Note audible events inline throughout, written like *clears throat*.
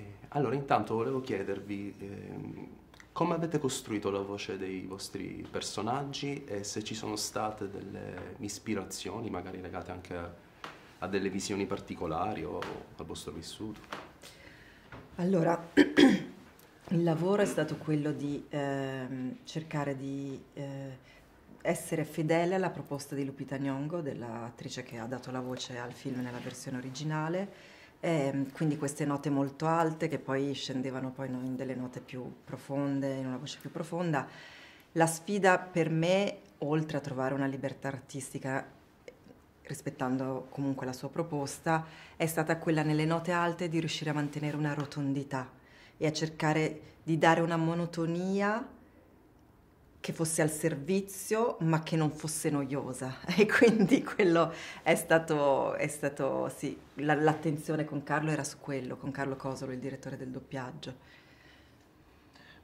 Eh, allora, intanto volevo chiedervi ehm, come avete costruito la voce dei vostri personaggi e se ci sono state delle ispirazioni, magari legate anche a, a delle visioni particolari o al vostro vissuto. Allora, *clears throat* il lavoro è stato quello di ehm, cercare di eh, essere fedele alla proposta di Lupita Nyong'o, dell'attrice che ha dato la voce al film nella versione originale, e ehm, quindi queste note molto alte che poi scendevano poi in delle note più profonde, in una voce più profonda. La sfida per me, oltre a trovare una libertà artistica rispettando comunque la sua proposta, è stata quella nelle note alte di riuscire a mantenere una rotondità e a cercare di dare una monotonia che fosse al servizio ma che non fosse noiosa *laughs* e quindi quello è stato, è stato sì, l'attenzione con Carlo era su quello, con Carlo Cosolo, il direttore del doppiaggio.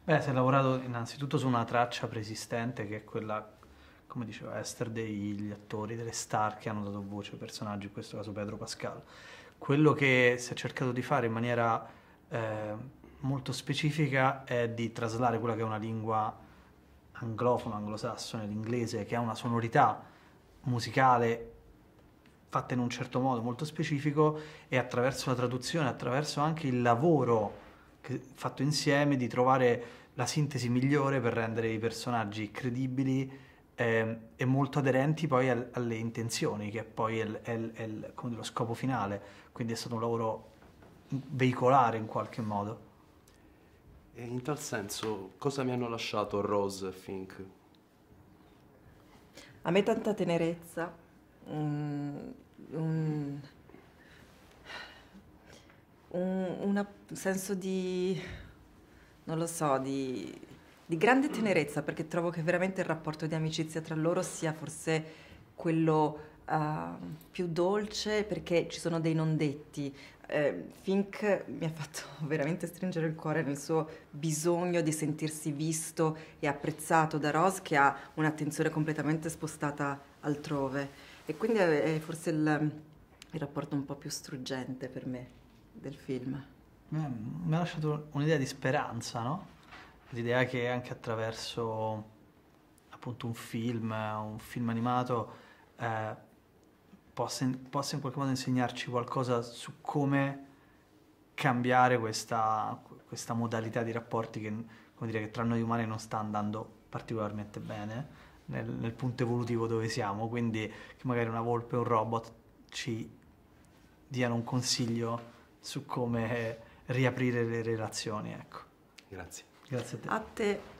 Beh, si è lavorato innanzitutto su una traccia preesistente che è quella, come diceva Esther, degli attori, delle star che hanno dato voce ai personaggi, in questo caso Pedro Pascal. Quello che si è cercato di fare in maniera eh, molto specifica è di traslare quella che è una lingua anglofono, anglosassone, l'inglese, che ha una sonorità musicale fatta in un certo modo molto specifico e attraverso la traduzione, attraverso anche il lavoro che, fatto insieme di trovare la sintesi migliore per rendere i personaggi credibili eh, e molto aderenti poi al, alle intenzioni, che poi è, il, è, il, è il, lo scopo finale. Quindi è stato un lavoro veicolare in qualche modo. E in tal senso, cosa mi hanno lasciato Rose e Fink? A me tanta tenerezza, un, un, un, senso di, non lo so, di, di grande tenerezza, perché trovo che veramente il rapporto di amicizia tra loro sia forse quello uh, più dolce perché ci sono dei non detti. Uh, Fink mi ha fatto *laughs* veramente stringere il cuore nel suo bisogno di sentirsi visto e apprezzato da Rose che ha un'attenzione completamente spostata altrove e quindi è forse il, il rapporto un po' più struggente per me del film. Mi ha lasciato un'idea di speranza, no? L'idea che anche attraverso appunto un film, un film animato, eh, possa in, possa in qualche modo insegnarci qualcosa su come cambiare questa, questa modalità di rapporti che, come dire, che, tra noi umani non sta andando particolarmente bene nel, nel punto evolutivo dove siamo, quindi che magari una volpe o un robot ci diano un consiglio su come riaprire le relazioni. Ecco. Grazie. Grazie a te. A te.